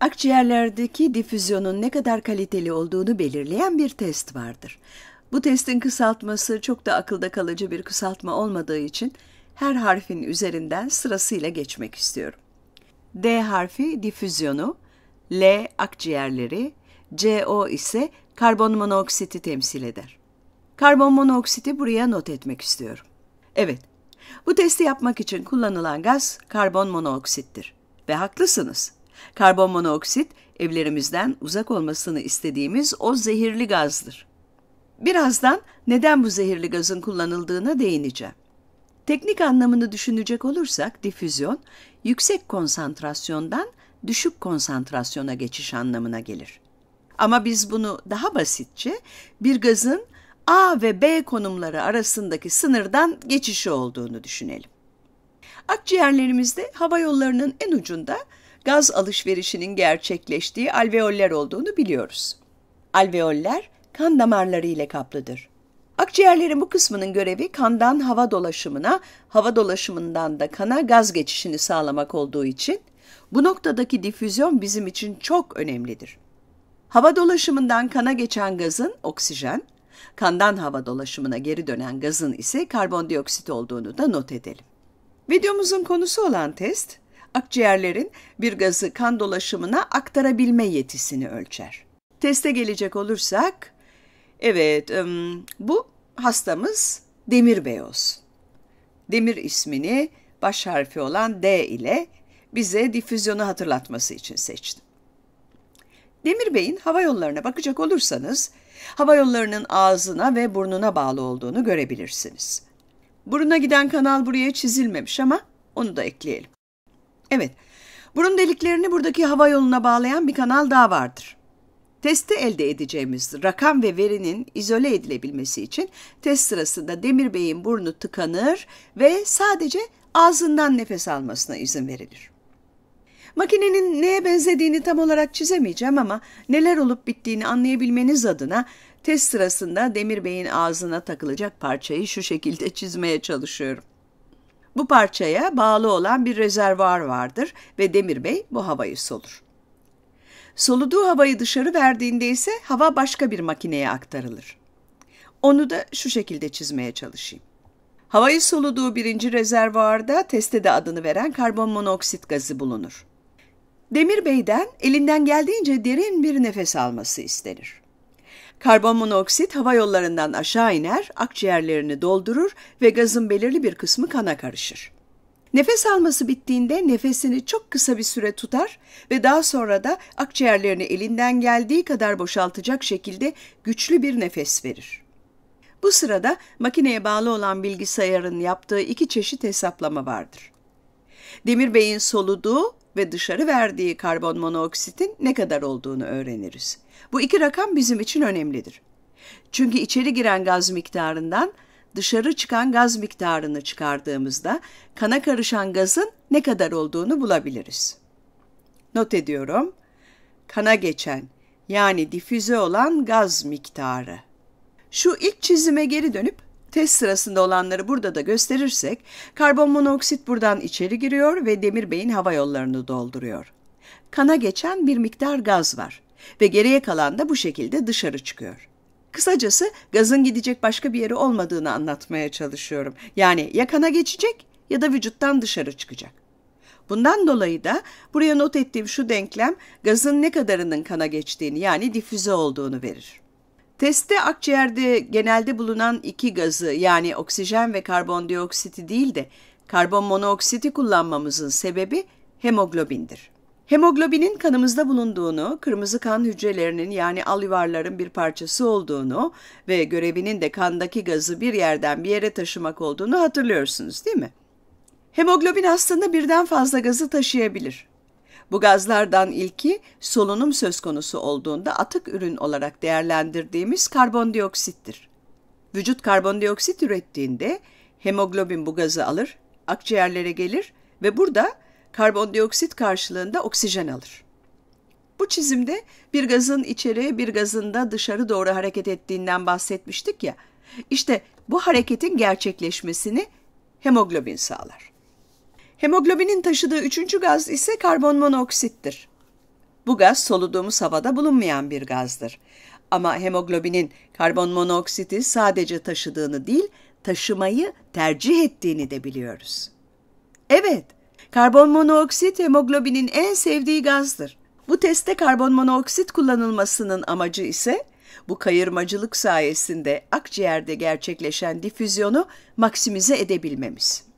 Akciğerlerdeki difüzyonun ne kadar kaliteli olduğunu belirleyen bir test vardır. Bu testin kısaltması çok da akılda kalıcı bir kısaltma olmadığı için her harfin üzerinden sırasıyla geçmek istiyorum. D harfi difüzyonu, L akciğerleri, CO ise karbon monoksiti temsil eder. Karbon monoksiti buraya not etmek istiyorum. Evet, bu testi yapmak için kullanılan gaz karbon monoksittir. Ve haklısınız. Karbon monoksit evlerimizden uzak olmasını istediğimiz o zehirli gazdır. Birazdan neden bu zehirli gazın kullanıldığına değineceğim. Teknik anlamını düşünecek olursak difüzyon yüksek konsantrasyondan düşük konsantrasyona geçiş anlamına gelir. Ama biz bunu daha basitçe bir gazın A ve B konumları arasındaki sınırdan geçişi olduğunu düşünelim. Akciğerlerimizde hava yollarının en ucunda gaz alışverişinin gerçekleştiği alveoller olduğunu biliyoruz. Alveoller kan damarları ile kaplıdır. Akciğerlerin bu kısmının görevi kandan hava dolaşımına, hava dolaşımından da kana gaz geçişini sağlamak olduğu için bu noktadaki difüzyon bizim için çok önemlidir. Hava dolaşımından kana geçen gazın oksijen, kandan hava dolaşımına geri dönen gazın ise karbondioksit olduğunu da not edelim. Videomuzun konusu olan test, akciğerlerin bir gazı kan dolaşımına aktarabilme yetisini ölçer. Teste gelecek olursak, evet bu hastamız Demir Bey olsun. Demir ismini baş harfi olan D ile bize difüzyonu hatırlatması için seçtim. Demir Bey'in hava yollarına bakacak olursanız, hava yollarının ağzına ve burnuna bağlı olduğunu görebilirsiniz. Buruna giden kanal buraya çizilmemiş ama onu da ekleyelim. Evet, burun deliklerini buradaki hava yoluna bağlayan bir kanal daha vardır. Teste elde edeceğimiz rakam ve verinin izole edilebilmesi için test sırasında Demir Bey'in burnu tıkanır ve sadece ağzından nefes almasına izin verilir. Makinenin neye benzediğini tam olarak çizemeyeceğim ama neler olup bittiğini anlayabilmeniz adına test sırasında Demir Bey'in ağzına takılacak parçayı şu şekilde çizmeye çalışıyorum. Bu parçaya bağlı olan bir rezervuar vardır ve Demir Bey bu havayı solur. Soluduğu havayı dışarı verdiğinde ise hava başka bir makineye aktarılır. Onu da şu şekilde çizmeye çalışayım. Havayı soluduğu birinci rezervuarda testede adını veren karbon monoksit gazı bulunur. Demir Bey'den elinden geldiğince derin bir nefes alması istenir. Karbonmonoksit hava yollarından aşağı iner, akciğerlerini doldurur ve gazın belirli bir kısmı kana karışır. Nefes alması bittiğinde nefesini çok kısa bir süre tutar ve daha sonra da akciğerlerini elinden geldiği kadar boşaltacak şekilde güçlü bir nefes verir. Bu sırada makineye bağlı olan bilgisayarın yaptığı iki çeşit hesaplama vardır. Demir Bey'in soluduğu ve dışarı verdiği karbon monoksitin ne kadar olduğunu öğreniriz. Bu iki rakam bizim için önemlidir. Çünkü içeri giren gaz miktarından dışarı çıkan gaz miktarını çıkardığımızda kana karışan gazın ne kadar olduğunu bulabiliriz. Not ediyorum. Kana geçen yani difüze olan gaz miktarı. Şu ilk çizime geri dönüp Test sırasında olanları burada da gösterirsek karbon monoksit buradan içeri giriyor ve Demir Bey'in hava yollarını dolduruyor. Kana geçen bir miktar gaz var ve geriye kalan da bu şekilde dışarı çıkıyor. Kısacası gazın gidecek başka bir yeri olmadığını anlatmaya çalışıyorum. Yani ya kana geçecek ya da vücuttan dışarı çıkacak. Bundan dolayı da buraya not ettiğim şu denklem gazın ne kadarının kana geçtiğini yani difüze olduğunu verir. Teste akciğerde genelde bulunan iki gazı yani oksijen ve karbondioksiti değil de karbon monoksiti kullanmamızın sebebi hemoglobindir. Hemoglobinin kanımızda bulunduğunu, kırmızı kan hücrelerinin yani al yuvarların bir parçası olduğunu ve görevinin de kandaki gazı bir yerden bir yere taşımak olduğunu hatırlıyorsunuz değil mi? Hemoglobin aslında birden fazla gazı taşıyabilir. Bu gazlardan ilki solunum söz konusu olduğunda atık ürün olarak değerlendirdiğimiz karbondioksittir. Vücut karbondioksit ürettiğinde hemoglobin bu gazı alır, akciğerlere gelir ve burada karbondioksit karşılığında oksijen alır. Bu çizimde bir gazın içeriye bir gazın da dışarı doğru hareket ettiğinden bahsetmiştik ya. İşte bu hareketin gerçekleşmesini hemoglobin sağlar. Hemoglobinin taşıdığı üçüncü gaz ise karbon monoksittir. Bu gaz soluduğumuz havada bulunmayan bir gazdır. Ama hemoglobinin karbon monoksiti sadece taşıdığını değil, taşımayı tercih ettiğini de biliyoruz. Evet, karbon monoksit hemoglobinin en sevdiği gazdır. Bu testte karbon monoksit kullanılmasının amacı ise bu kayırmacılık sayesinde akciğerde gerçekleşen difüzyonu maksimize edebilmemiz.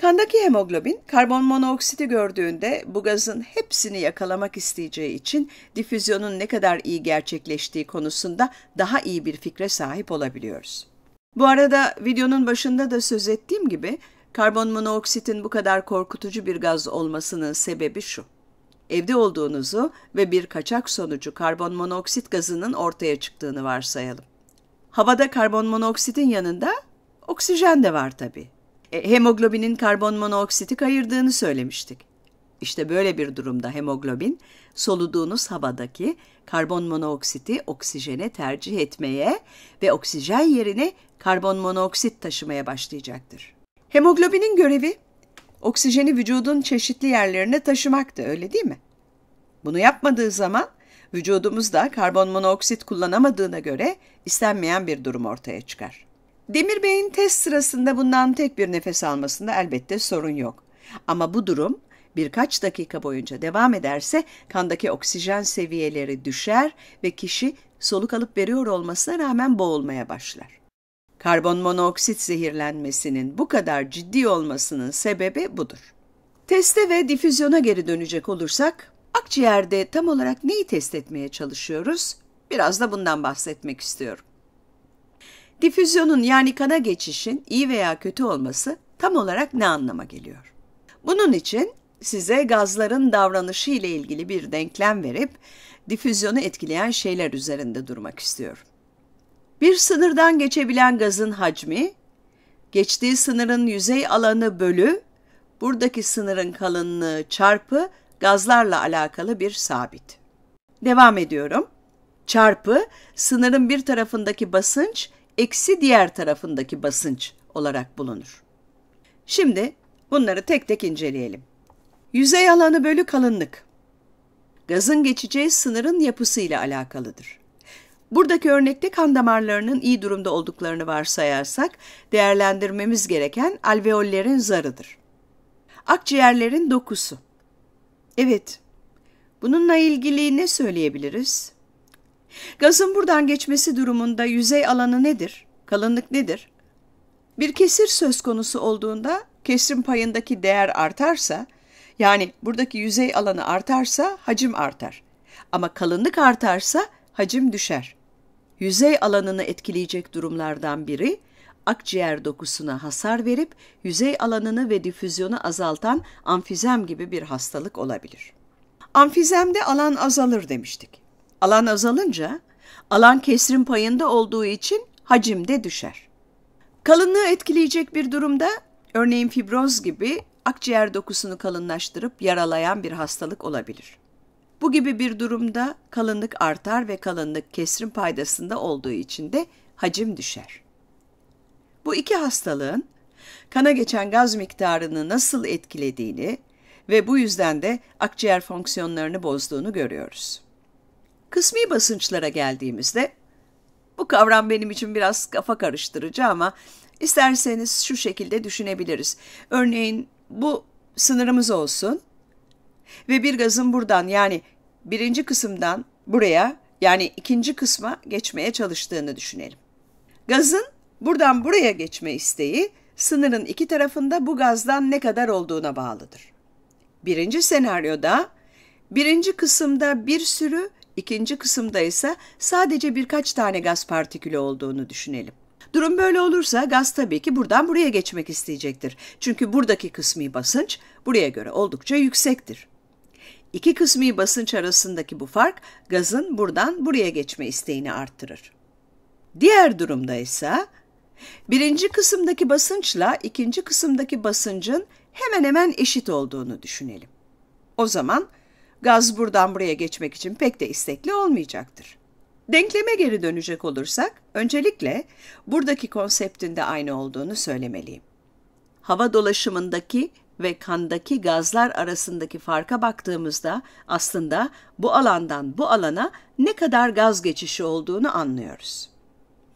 Kandaki hemoglobin karbon monoksiti gördüğünde bu gazın hepsini yakalamak isteyeceği için difüzyonun ne kadar iyi gerçekleştiği konusunda daha iyi bir fikre sahip olabiliyoruz. Bu arada videonun başında da söz ettiğim gibi karbon monoksitin bu kadar korkutucu bir gaz olmasının sebebi şu. Evde olduğunuzu ve bir kaçak sonucu karbon monoksit gazının ortaya çıktığını varsayalım. Havada karbon monoksitin yanında oksijen de var tabii. E, hemoglobinin karbon monooksitik kayırdığını söylemiştik. İşte böyle bir durumda hemoglobin soluduğunuz havadaki karbon monoksiti oksijene tercih etmeye ve oksijen yerine karbon monoksit taşımaya başlayacaktır. Hemoglobinin görevi oksijeni vücudun çeşitli yerlerine taşımaktı öyle değil mi? Bunu yapmadığı zaman vücudumuzda karbon monoksit kullanamadığına göre istenmeyen bir durum ortaya çıkar. Demir Bey'in test sırasında bundan tek bir nefes almasında elbette sorun yok. Ama bu durum birkaç dakika boyunca devam ederse kandaki oksijen seviyeleri düşer ve kişi soluk alıp veriyor olmasına rağmen boğulmaya başlar. Karbon monoksit zehirlenmesinin bu kadar ciddi olmasının sebebi budur. Teste ve difüzyona geri dönecek olursak, akciğerde tam olarak neyi test etmeye çalışıyoruz? Biraz da bundan bahsetmek istiyorum. Difüzyonun yani kana geçişin iyi veya kötü olması tam olarak ne anlama geliyor? Bunun için size gazların davranışı ile ilgili bir denklem verip difüzyonu etkileyen şeyler üzerinde durmak istiyorum. Bir sınırdan geçebilen gazın hacmi, geçtiği sınırın yüzey alanı bölü, buradaki sınırın kalınlığı çarpı gazlarla alakalı bir sabit. Devam ediyorum. Çarpı, sınırın bir tarafındaki basınç, eksi diğer tarafındaki basınç olarak bulunur. Şimdi bunları tek tek inceleyelim. Yüzey alanı bölü kalınlık. Gazın geçeceği sınırın yapısıyla alakalıdır. Buradaki örnekte kan damarlarının iyi durumda olduklarını varsayarsak değerlendirmemiz gereken alveollerin zarıdır. Akciğerlerin dokusu. Evet, bununla ilgili ne söyleyebiliriz? Gazın buradan geçmesi durumunda yüzey alanı nedir? Kalınlık nedir? Bir kesir söz konusu olduğunda kesrin payındaki değer artarsa, yani buradaki yüzey alanı artarsa hacim artar. Ama kalınlık artarsa hacim düşer. Yüzey alanını etkileyecek durumlardan biri akciğer dokusuna hasar verip yüzey alanını ve difüzyonu azaltan amfizem gibi bir hastalık olabilir. Amfizemde alan azalır demiştik. Alan azalınca alan kesrin payında olduğu için hacimde düşer. Kalınlığı etkileyecek bir durumda örneğin fibroz gibi akciğer dokusunu kalınlaştırıp yaralayan bir hastalık olabilir. Bu gibi bir durumda kalınlık artar ve kalınlık kesrin paydasında olduğu için de hacim düşer. Bu iki hastalığın kana geçen gaz miktarını nasıl etkilediğini ve bu yüzden de akciğer fonksiyonlarını bozduğunu görüyoruz. Kısmi basınçlara geldiğimizde bu kavram benim için biraz kafa karıştırıcı ama isterseniz şu şekilde düşünebiliriz. Örneğin bu sınırımız olsun ve bir gazın buradan yani birinci kısımdan buraya yani ikinci kısma geçmeye çalıştığını düşünelim. Gazın buradan buraya geçme isteği sınırın iki tarafında bu gazdan ne kadar olduğuna bağlıdır. Birinci senaryoda birinci kısımda bir sürü İkinci kısımda ise sadece birkaç tane gaz partikülü olduğunu düşünelim. Durum böyle olursa gaz tabii ki buradan buraya geçmek isteyecektir. Çünkü buradaki kısmi basınç buraya göre oldukça yüksektir. İki kısmi basınç arasındaki bu fark gazın buradan buraya geçme isteğini arttırır. Diğer durumda ise birinci kısımdaki basınçla ikinci kısımdaki basıncın hemen hemen eşit olduğunu düşünelim. O zaman Gaz buradan buraya geçmek için pek de istekli olmayacaktır. Denkleme geri dönecek olursak, öncelikle buradaki konseptin de aynı olduğunu söylemeliyim. Hava dolaşımındaki ve kandaki gazlar arasındaki farka baktığımızda aslında bu alandan bu alana ne kadar gaz geçişi olduğunu anlıyoruz.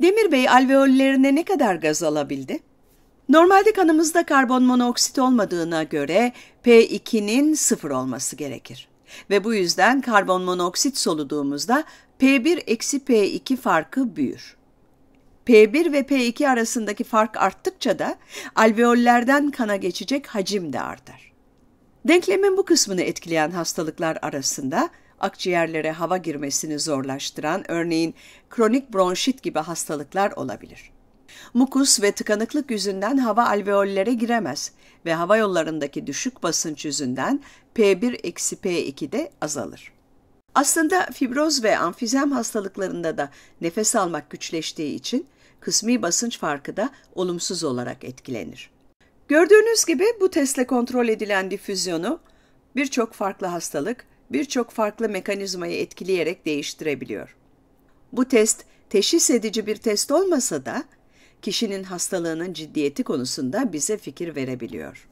Demir Bey alveollerine ne kadar gaz alabildi? Normalde kanımızda karbon monoksit olmadığına göre P2'nin sıfır olması gerekir ve bu yüzden karbon monoksit soluduğumuzda P1 eksi P2 farkı büyür. P1 ve P2 arasındaki fark arttıkça da alveollerden kana geçecek hacim de artar. Denklemin bu kısmını etkileyen hastalıklar arasında akciğerlere hava girmesini zorlaştıran örneğin kronik bronşit gibi hastalıklar olabilir. Mukus ve tıkanıklık yüzünden hava alveollere giremez ve hava yollarındaki düşük basınç yüzünden P1-P2 de azalır. Aslında fibroz ve amfizem hastalıklarında da nefes almak güçleştiği için kısmi basınç farkı da olumsuz olarak etkilenir. Gördüğünüz gibi bu testle kontrol edilen difüzyonu birçok farklı hastalık, birçok farklı mekanizmayı etkileyerek değiştirebiliyor. Bu test teşhis edici bir test olmasa da kişinin hastalığının ciddiyeti konusunda bize fikir verebiliyor.